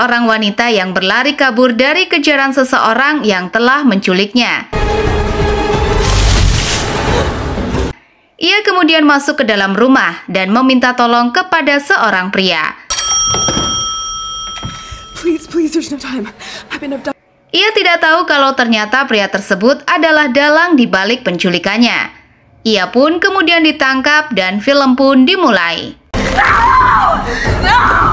seorang wanita yang berlari kabur dari kejaran seseorang yang telah menculiknya. Ia kemudian masuk ke dalam rumah dan meminta tolong kepada seorang pria. Ia tidak tahu kalau ternyata pria tersebut adalah dalang di balik penculikannya. Ia pun kemudian ditangkap dan film pun dimulai. No! No!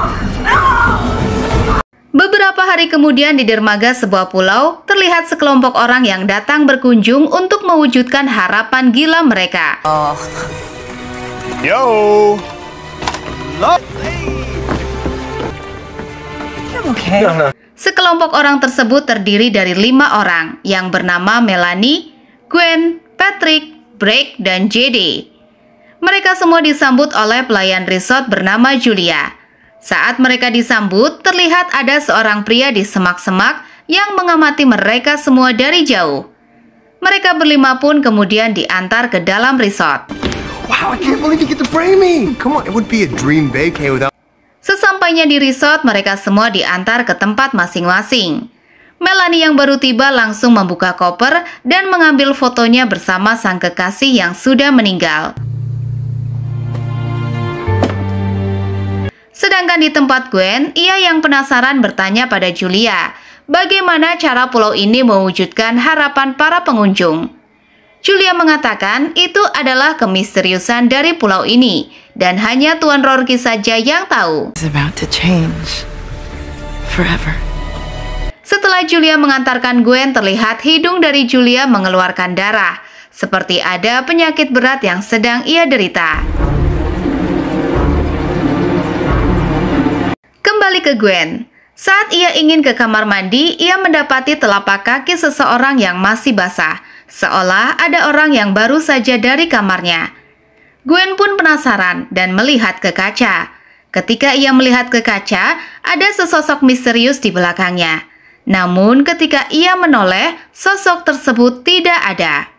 Beberapa hari kemudian di dermaga sebuah pulau, terlihat sekelompok orang yang datang berkunjung untuk mewujudkan harapan gila mereka. Oh. Yo! Okay. Nah, nah. Sekelompok orang tersebut terdiri dari lima orang yang bernama Melanie, Gwen, Patrick, Blake, dan JD. Mereka semua disambut oleh pelayan resort bernama Julia saat mereka disambut, terlihat ada seorang pria di semak-semak yang mengamati mereka semua dari jauh. Mereka berlima pun kemudian diantar ke dalam resort. Wow, I can't believe you get to me. Come on, it would be a dream vacay without Sesampainya di resort, mereka semua diantar ke tempat masing-masing. Melanie yang baru tiba langsung membuka koper dan mengambil fotonya bersama sang kekasih yang sudah meninggal. Sedangkan di tempat Gwen, ia yang penasaran bertanya pada Julia, bagaimana cara pulau ini mewujudkan harapan para pengunjung. Julia mengatakan itu adalah kemisteriusan dari pulau ini, dan hanya Tuan Rorki saja yang tahu. Setelah Julia mengantarkan Gwen, terlihat hidung dari Julia mengeluarkan darah, seperti ada penyakit berat yang sedang ia derita. Kembali ke Gwen. Saat ia ingin ke kamar mandi, ia mendapati telapak kaki seseorang yang masih basah, seolah ada orang yang baru saja dari kamarnya. Gwen pun penasaran dan melihat ke kaca. Ketika ia melihat ke kaca, ada sesosok misterius di belakangnya. Namun ketika ia menoleh, sosok tersebut tidak ada.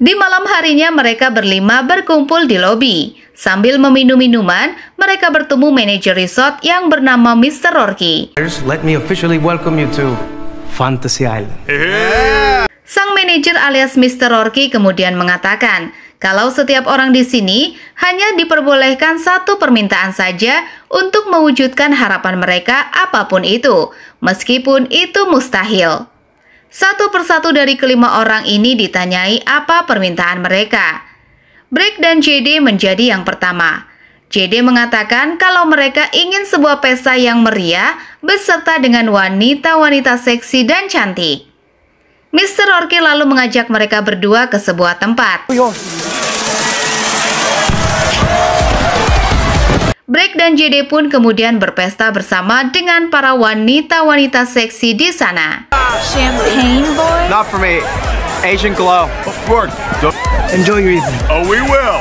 Di malam harinya mereka berlima berkumpul di lobi. Sambil meminum minuman, mereka bertemu manajer resort yang bernama Mr. Rorky. Let me officially welcome you to Fantasy Island. Sang manajer alias Mr. Rorky kemudian mengatakan, kalau setiap orang di sini hanya diperbolehkan satu permintaan saja untuk mewujudkan harapan mereka apapun itu, meskipun itu mustahil. Satu persatu dari kelima orang ini ditanyai apa permintaan mereka. Break dan JD menjadi yang pertama. JD mengatakan kalau mereka ingin sebuah pesta yang meriah beserta dengan wanita-wanita seksi dan cantik. Mr. Orki lalu mengajak mereka berdua ke sebuah tempat. Oh, Break dan JD pun kemudian berpesta bersama dengan para wanita-wanita seksi di sana. Champagne boy? Not for me. Asian glow. Of Enjoy your evening. Oh, we will.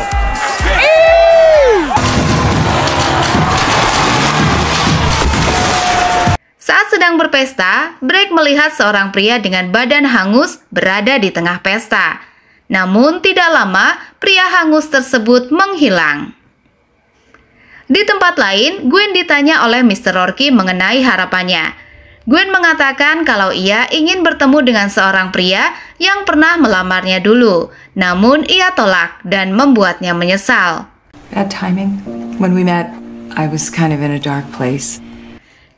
Saat sedang berpesta, Break melihat seorang pria dengan badan hangus berada di tengah pesta. Namun tidak lama, pria hangus tersebut menghilang. Di tempat lain, Gwen ditanya oleh Mr. Rourke mengenai harapannya. Gwen mengatakan kalau ia ingin bertemu dengan seorang pria yang pernah melamarnya dulu, namun ia tolak dan membuatnya menyesal. Bad timing. When we met, I was kind of in a dark place.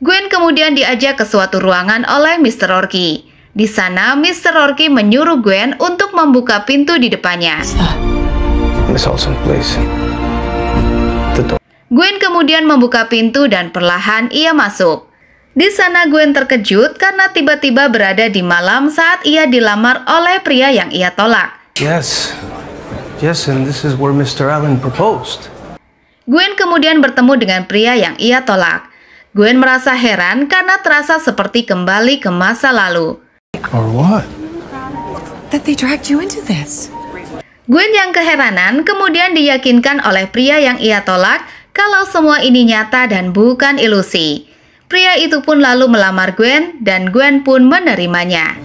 Gwen kemudian diajak ke suatu ruangan oleh Mr. Rourke. Di sana, Mr. Rourke menyuruh Gwen untuk membuka pintu di depannya. Miss Olsen, please. Gwen kemudian membuka pintu dan perlahan ia masuk. Di sana Gwen terkejut karena tiba-tiba berada di malam saat ia dilamar oleh pria yang ia tolak. Yes, yes, and this is where Mr. Allen proposed. Gwen kemudian bertemu dengan pria yang ia tolak. Gwen merasa heran karena terasa seperti kembali ke masa lalu. Or what? That they dragged you into this. Gwen yang keheranan kemudian diyakinkan oleh pria yang ia tolak kalau semua ini nyata dan bukan ilusi. Pria itu pun lalu melamar Gwen dan Gwen pun menerimanya.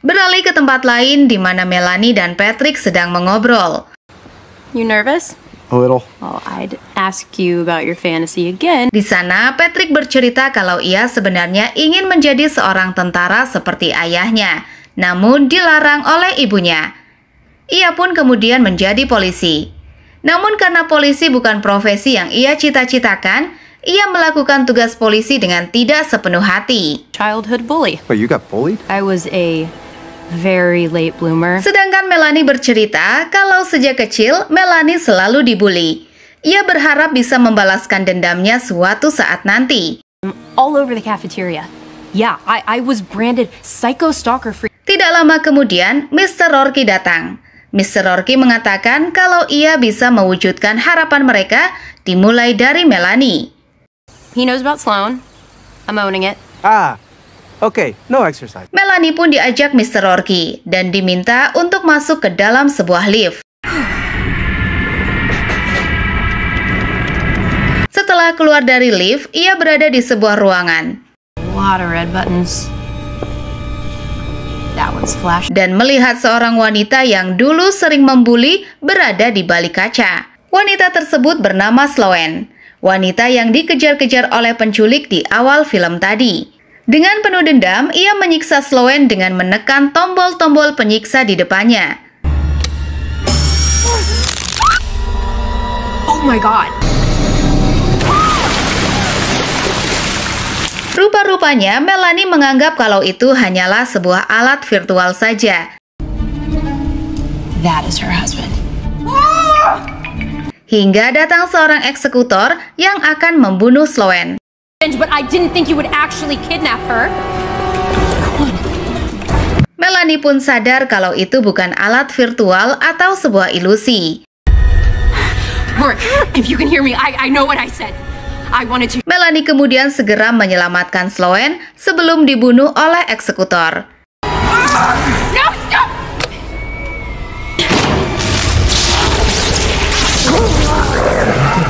Beralih ke tempat lain di mana Melanie dan Patrick sedang mengobrol. You nervous? A little. Oh, I'd ask you about your fantasy again. Di sana, Patrick bercerita kalau ia sebenarnya ingin menjadi seorang tentara seperti ayahnya, namun dilarang oleh ibunya. Ia pun kemudian menjadi polisi. Namun karena polisi bukan profesi yang ia cita-citakan, ia melakukan tugas polisi dengan tidak sepenuh hati. Childhood bully. Wait, you got bullied? I was a very late bloomer. Sedangkan Melanie bercerita kalau sejak kecil Melanie selalu dibully. Ia berharap bisa membalaskan dendamnya suatu saat nanti. Um, all over the cafeteria. Yeah, I, I was branded psycho stalker Tidak lama kemudian, Mr. Rorke datang. Mr. Rorke mengatakan kalau ia bisa mewujudkan harapan mereka dimulai dari Melanie. He knows about Sloan. I'm owning it. Ah, Okay. No exercise. Melanie pun diajak Mr. Rorke dan diminta untuk masuk ke dalam sebuah lift. Setelah keluar dari lift, ia berada di sebuah ruangan. A lot red buttons dan melihat seorang wanita yang dulu sering membuli berada di balik kaca. Wanita tersebut bernama Sloan, wanita yang dikejar-kejar oleh penculik di awal film tadi. Dengan penuh dendam, ia menyiksa Sloan dengan menekan tombol-tombol penyiksa di depannya. Oh my god! Rupa-rupanya Melanie menganggap kalau itu hanyalah sebuah alat virtual saja. That is her husband. Hingga datang seorang eksekutor yang akan membunuh Sloan. But Melanie pun sadar kalau itu bukan alat virtual atau sebuah ilusi. Mark, if you can hear me, I, I know what I said. Melanie kemudian segera menyelamatkan Sloane sebelum dibunuh oleh eksekutor.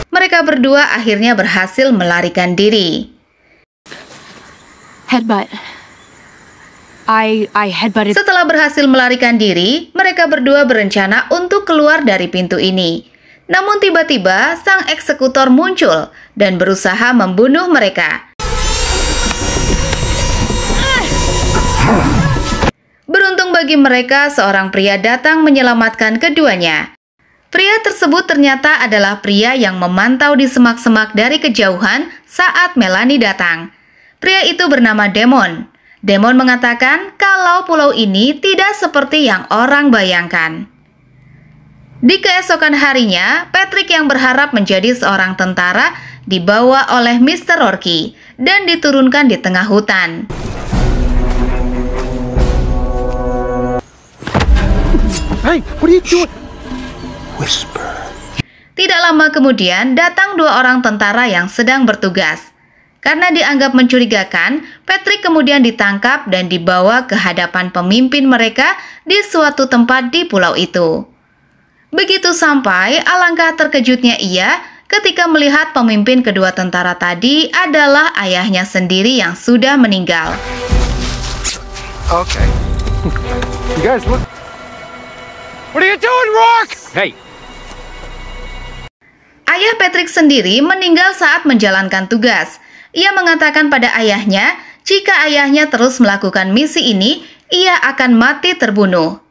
Mereka berdua akhirnya berhasil melarikan diri. I, I Setelah berhasil melarikan diri, mereka berdua berencana untuk keluar dari pintu ini. Namun tiba-tiba sang eksekutor muncul dan berusaha membunuh mereka. Beruntung bagi mereka, seorang pria datang menyelamatkan keduanya. Pria tersebut ternyata adalah pria yang memantau di semak-semak dari kejauhan saat Melanie datang. Pria itu bernama Demon. Demon mengatakan kalau pulau ini tidak seperti yang orang bayangkan. Di keesokan harinya, Patrick yang berharap menjadi seorang tentara dibawa oleh Mr. Rourke dan diturunkan di tengah hutan. Hey, what are you doing? Whisper. Tidak lama kemudian, datang dua orang tentara yang sedang bertugas. Karena dianggap mencurigakan, Patrick kemudian ditangkap dan dibawa ke hadapan pemimpin mereka di suatu tempat di pulau itu. Begitu sampai, alangkah terkejutnya ia ketika melihat pemimpin kedua tentara tadi adalah ayahnya sendiri yang sudah meninggal. Okay. You guys look. What are you doing, Rock? Hey. Ayah Patrick sendiri meninggal saat menjalankan tugas. Ia mengatakan pada ayahnya, jika ayahnya terus melakukan misi ini, ia akan mati terbunuh.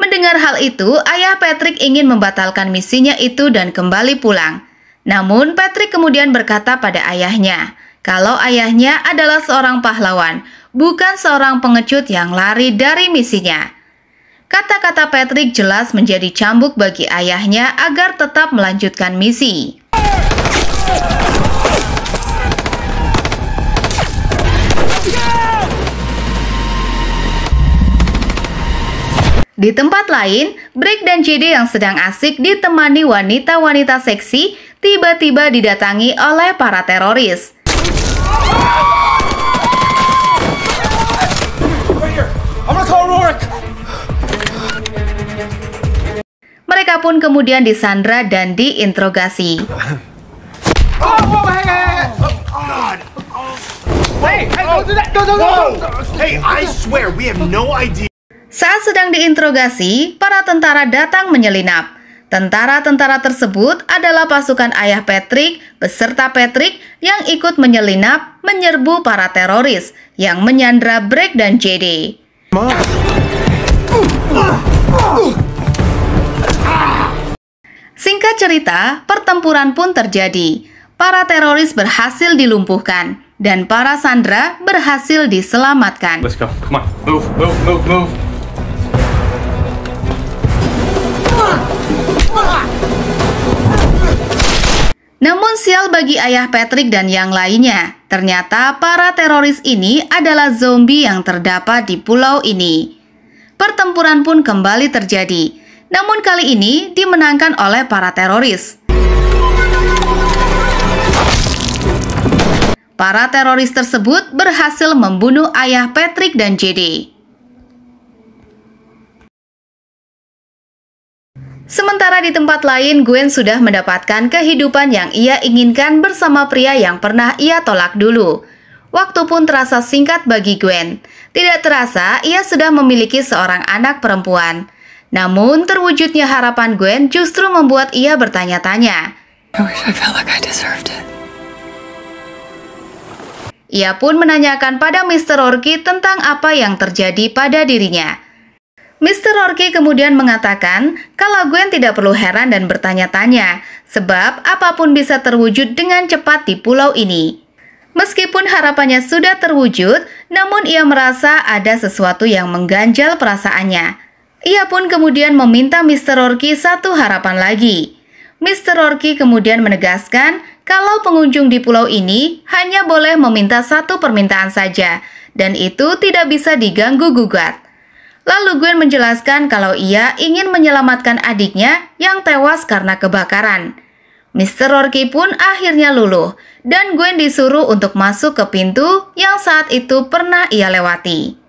Mendengar hal itu, ayah Patrick ingin membatalkan misinya itu dan kembali pulang. Namun, Patrick kemudian berkata pada ayahnya, kalau ayahnya adalah seorang pahlawan, bukan seorang pengecut yang lari dari misinya. Kata-kata Patrick jelas menjadi cambuk bagi ayahnya agar tetap melanjutkan misi. Di tempat lain, Brick dan JD yang sedang asik ditemani wanita-wanita seksi tiba-tiba didatangi oleh para teroris. Mereka pun kemudian disandra dan diinterogasi. Hey, I swear we have no idea. Saat sedang diinterogasi, para tentara datang menyelinap. Tentara-tentara tersebut adalah pasukan ayah Patrick beserta Patrick yang ikut menyelinap menyerbu para teroris yang menyandra Break dan JD. Singkat cerita, pertempuran pun terjadi. Para teroris berhasil dilumpuhkan dan para sandra berhasil diselamatkan. Let's go. Come on. Move, move, move, move. Namun sial bagi ayah Patrick dan yang lainnya, ternyata para teroris ini adalah zombie yang terdapat di pulau ini. Pertempuran pun kembali terjadi, namun kali ini dimenangkan oleh para teroris. Para teroris tersebut berhasil membunuh ayah Patrick dan JD. Sementara di tempat lain, Gwen sudah mendapatkan kehidupan yang ia inginkan bersama pria yang pernah ia tolak dulu. Waktu pun terasa singkat bagi Gwen. Tidak terasa, ia sudah memiliki seorang anak perempuan. Namun, terwujudnya harapan Gwen justru membuat ia bertanya-tanya. Ia pun menanyakan pada Mr. Orki tentang apa yang terjadi pada dirinya. Mr. Orki kemudian mengatakan kalau Gwen tidak perlu heran dan bertanya-tanya, sebab apapun bisa terwujud dengan cepat di pulau ini. Meskipun harapannya sudah terwujud, namun ia merasa ada sesuatu yang mengganjal perasaannya. Ia pun kemudian meminta Mr. Orki satu harapan lagi. Mr. Orki kemudian menegaskan kalau pengunjung di pulau ini hanya boleh meminta satu permintaan saja, dan itu tidak bisa diganggu-gugat. Lalu Gwen menjelaskan kalau ia ingin menyelamatkan adiknya yang tewas karena kebakaran. Mr. Rorke pun akhirnya luluh dan Gwen disuruh untuk masuk ke pintu yang saat itu pernah ia lewati.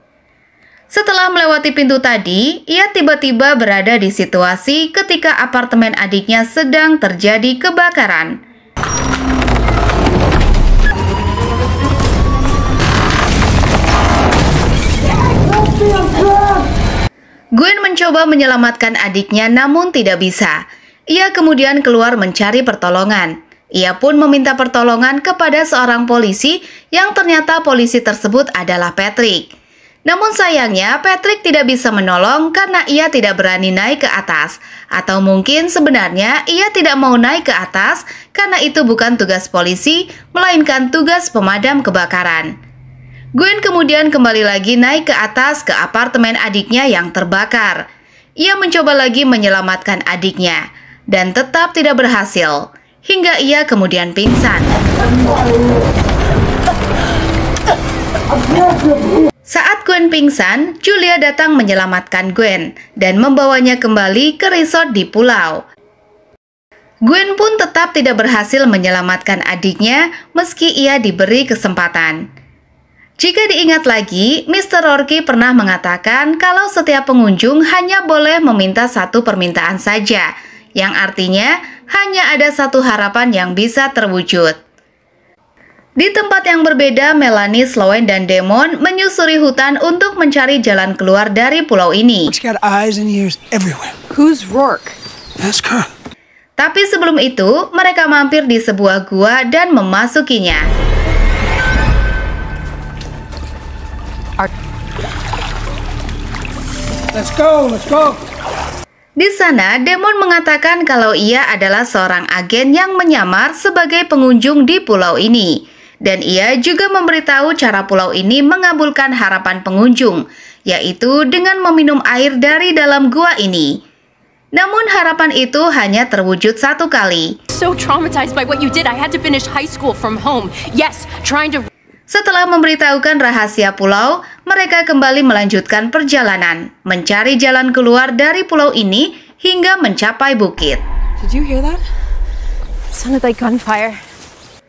Setelah melewati pintu tadi, ia tiba-tiba berada di situasi ketika apartemen adiknya sedang terjadi kebakaran. Gwen mencoba menyelamatkan adiknya namun tidak bisa. Ia kemudian keluar mencari pertolongan. Ia pun meminta pertolongan kepada seorang polisi yang ternyata polisi tersebut adalah Patrick. Namun sayangnya Patrick tidak bisa menolong karena ia tidak berani naik ke atas. Atau mungkin sebenarnya ia tidak mau naik ke atas karena itu bukan tugas polisi melainkan tugas pemadam kebakaran. Gwen kemudian kembali lagi naik ke atas ke apartemen adiknya yang terbakar. Ia mencoba lagi menyelamatkan adiknya dan tetap tidak berhasil hingga ia kemudian pingsan. Saat Gwen pingsan, Julia datang menyelamatkan Gwen dan membawanya kembali ke resort di pulau. Gwen pun tetap tidak berhasil menyelamatkan adiknya meski ia diberi kesempatan. Jika diingat lagi, Mr. Rourke pernah mengatakan kalau setiap pengunjung hanya boleh meminta satu permintaan saja, yang artinya hanya ada satu harapan yang bisa terwujud. Di tempat yang berbeda, Melanie, Sloane, dan Demon menyusuri hutan untuk mencari jalan keluar dari pulau ini. Tapi sebelum itu, mereka mampir di sebuah gua dan memasukinya. Let's go, let's go. Di sana, Demon mengatakan kalau ia adalah seorang agen yang menyamar sebagai pengunjung di pulau ini. Dan ia juga memberitahu cara pulau ini mengabulkan harapan pengunjung, yaitu dengan meminum air dari dalam gua ini. Namun harapan itu hanya terwujud satu kali. Setelah memberitahukan rahasia pulau, mereka kembali melanjutkan perjalanan, mencari jalan keluar dari pulau ini hingga mencapai bukit. Did you hear that? sounded like gunfire.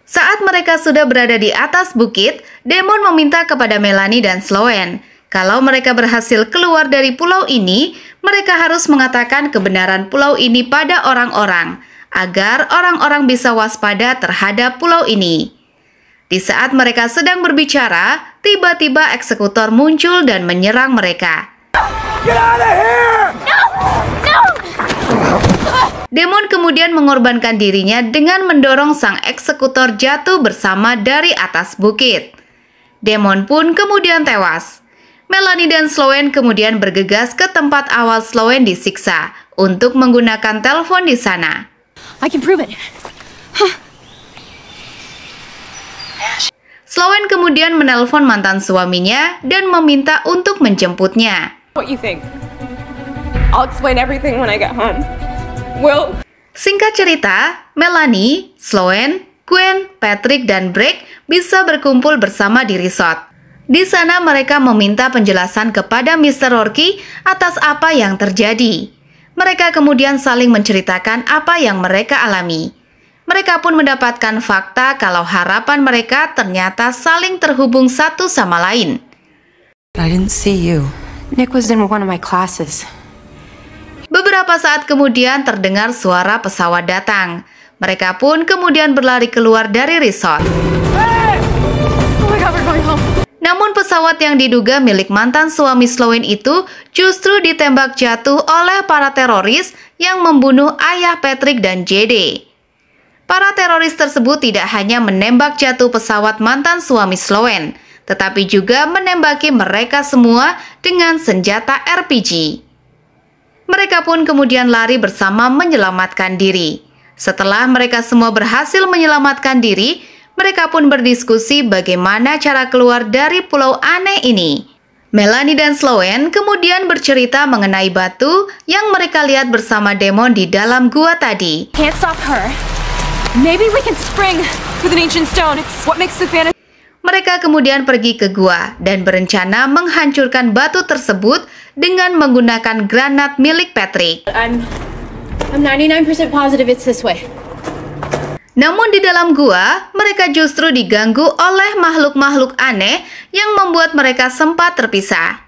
Saat mereka sudah berada di atas bukit, Demon meminta kepada Melanie dan Sloan, kalau mereka berhasil keluar dari pulau ini, mereka harus mengatakan kebenaran pulau ini pada orang-orang, agar orang-orang bisa waspada terhadap pulau ini. Di saat mereka sedang berbicara, tiba-tiba eksekutor muncul dan menyerang mereka. Get out of here! Demon kemudian mengorbankan dirinya dengan mendorong sang eksekutor jatuh bersama dari atas bukit. Demon pun kemudian tewas. Melanie dan Sloane kemudian bergegas ke tempat awal Sloane disiksa untuk menggunakan telepon di sana. I can prove it. Huh. Slowen kemudian menelpon mantan suaminya dan meminta untuk menjemputnya. Singkat cerita, Melanie, Sloan, Gwen, Patrick, dan Brick bisa berkumpul bersama di resort. Di sana mereka meminta penjelasan kepada Mr. Orki atas apa yang terjadi. Mereka kemudian saling menceritakan apa yang mereka alami. Mereka pun mendapatkan fakta kalau harapan mereka ternyata saling terhubung satu sama lain. I didn't see you. Nick was in one of my classes. Beberapa saat kemudian terdengar suara pesawat datang. Mereka pun kemudian berlari keluar dari resort. Oh Namun pesawat yang diduga milik mantan suami Sloane itu justru ditembak jatuh oleh para teroris yang membunuh ayah Patrick dan JD. Para teroris tersebut tidak hanya menembak jatuh pesawat mantan suami Slowen, tetapi juga menembaki mereka semua dengan senjata RPG. Mereka pun kemudian lari bersama menyelamatkan diri. Setelah mereka semua berhasil menyelamatkan diri, mereka pun berdiskusi bagaimana cara keluar dari pulau aneh ini. Melanie dan Slowen kemudian bercerita mengenai batu yang mereka lihat bersama Demon di dalam gua tadi. Can't stop her. Maybe we can spring with an ancient stone. It's what makes the fantasy. Mereka kemudian pergi ke gua dan berencana menghancurkan batu tersebut dengan menggunakan granat milik Patrick. I'm I'm 99% positive it's this way. Namun di dalam gua, mereka justru diganggu oleh makhluk-makhluk aneh yang membuat mereka sempat terpisah.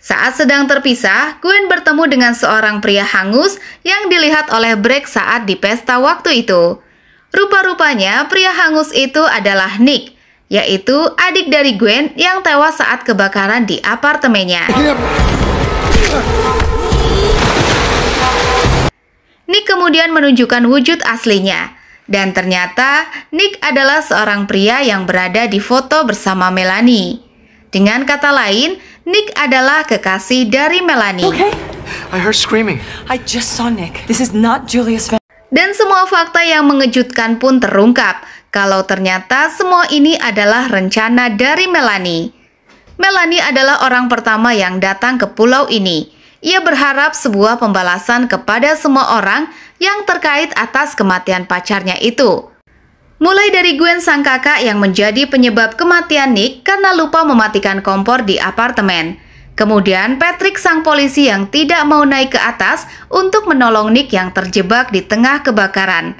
Saat sedang terpisah, Gwen bertemu dengan seorang pria hangus yang dilihat oleh Break saat di pesta waktu itu. Rupa-rupanya pria hangus itu adalah Nick, yaitu adik dari Gwen yang tewas saat kebakaran di apartemennya. Nick kemudian menunjukkan wujud aslinya. Dan ternyata Nick adalah seorang pria yang berada di foto bersama Melanie. Dengan kata lain, Nick adalah kekasih dari Melanie. Okay. I heard screaming. I just saw Nick. This is not Julius Van dan semua fakta yang mengejutkan pun terungkap kalau ternyata semua ini adalah rencana dari Melanie. Melanie adalah orang pertama yang datang ke pulau ini. Ia berharap sebuah pembalasan kepada semua orang yang terkait atas kematian pacarnya itu. Mulai dari Gwen sang kakak yang menjadi penyebab kematian Nick karena lupa mematikan kompor di apartemen. Kemudian Patrick sang polisi yang tidak mau naik ke atas untuk menolong Nick yang terjebak di tengah kebakaran.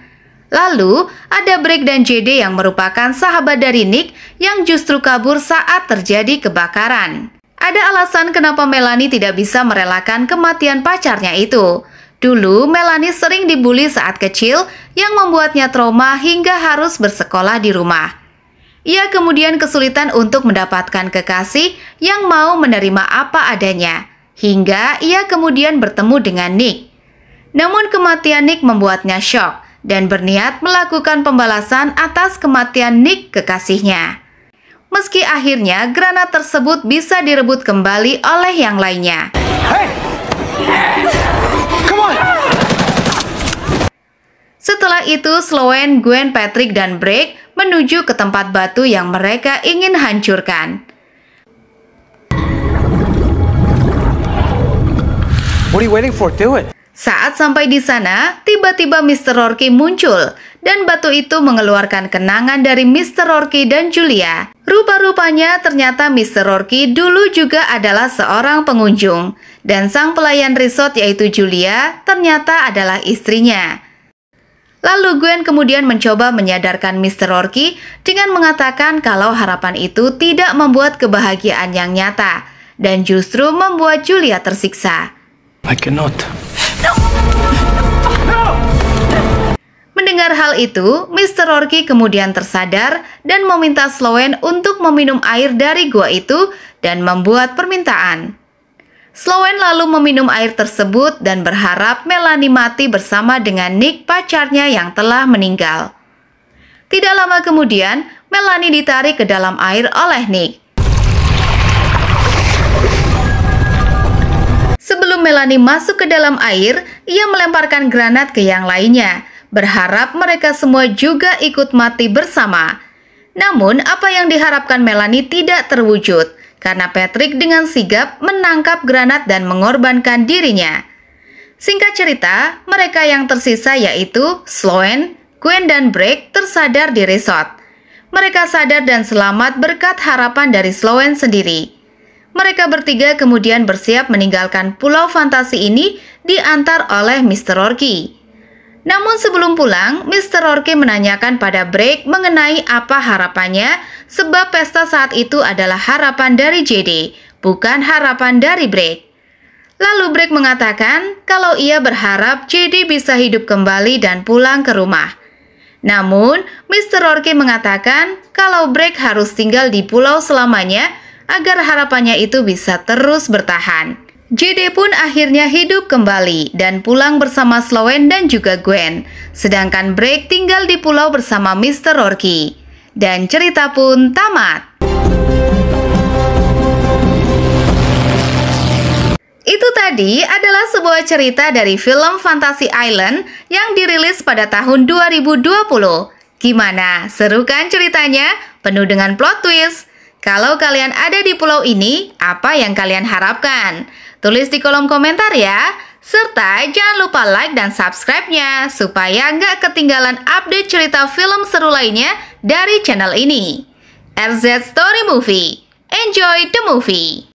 Lalu ada Brick dan JD yang merupakan sahabat dari Nick yang justru kabur saat terjadi kebakaran. Ada alasan kenapa Melanie tidak bisa merelakan kematian pacarnya itu. Dulu Melanie sering dibully saat kecil yang membuatnya trauma hingga harus bersekolah di rumah. Ia kemudian kesulitan untuk mendapatkan kekasih yang mau menerima apa adanya, hingga ia kemudian bertemu dengan Nick. Namun kematian Nick membuatnya shock dan berniat melakukan pembalasan atas kematian Nick kekasihnya. Meski akhirnya granat tersebut bisa direbut kembali oleh yang lainnya. Setelah itu, Slowen, Gwen, Patrick, dan Break menuju ke tempat batu yang mereka ingin hancurkan. What are you waiting for? Do it. Saat sampai di sana, tiba-tiba Mr. Rourke muncul dan batu itu mengeluarkan kenangan dari Mr. Rourke dan Julia. Rupa-rupanya ternyata Mr. Rourke dulu juga adalah seorang pengunjung dan sang pelayan resort yaitu Julia ternyata adalah istrinya. Lalu Gwen kemudian mencoba menyadarkan Mr. Rourke dengan mengatakan kalau harapan itu tidak membuat kebahagiaan yang nyata dan justru membuat Julia tersiksa. I cannot. No. Mendengar hal itu, Mr. Rourke kemudian tersadar dan meminta Sloane untuk meminum air dari gua itu dan membuat permintaan. Slowen lalu meminum air tersebut dan berharap Melanie mati bersama dengan Nick pacarnya yang telah meninggal. Tidak lama kemudian, Melanie ditarik ke dalam air oleh Nick. Sebelum Melanie masuk ke dalam air, ia melemparkan granat ke yang lainnya, berharap mereka semua juga ikut mati bersama. Namun, apa yang diharapkan Melanie tidak terwujud karena Patrick dengan sigap menangkap granat dan mengorbankan dirinya. Singkat cerita, mereka yang tersisa yaitu Sloane, Gwen dan Break tersadar di resort. Mereka sadar dan selamat berkat harapan dari Sloane sendiri. Mereka bertiga kemudian bersiap meninggalkan pulau fantasi ini diantar oleh Mr. Orky. Namun sebelum pulang, Mr. Orky menanyakan pada Break mengenai apa harapannya sebab pesta saat itu adalah harapan dari JD, bukan harapan dari Break. Lalu Break mengatakan kalau ia berharap JD bisa hidup kembali dan pulang ke rumah. Namun, Mr. Orke mengatakan kalau Break harus tinggal di pulau selamanya agar harapannya itu bisa terus bertahan. JD pun akhirnya hidup kembali dan pulang bersama Slowen dan juga Gwen, sedangkan Break tinggal di pulau bersama Mr. Orky dan cerita pun tamat. Itu tadi adalah sebuah cerita dari film Fantasy Island yang dirilis pada tahun 2020. Gimana? Seru kan ceritanya? Penuh dengan plot twist. Kalau kalian ada di pulau ini, apa yang kalian harapkan? Tulis di kolom komentar ya. Serta jangan lupa like dan subscribe-nya supaya nggak ketinggalan update cerita film seru lainnya dari channel ini. RZ Story Movie. Enjoy the movie!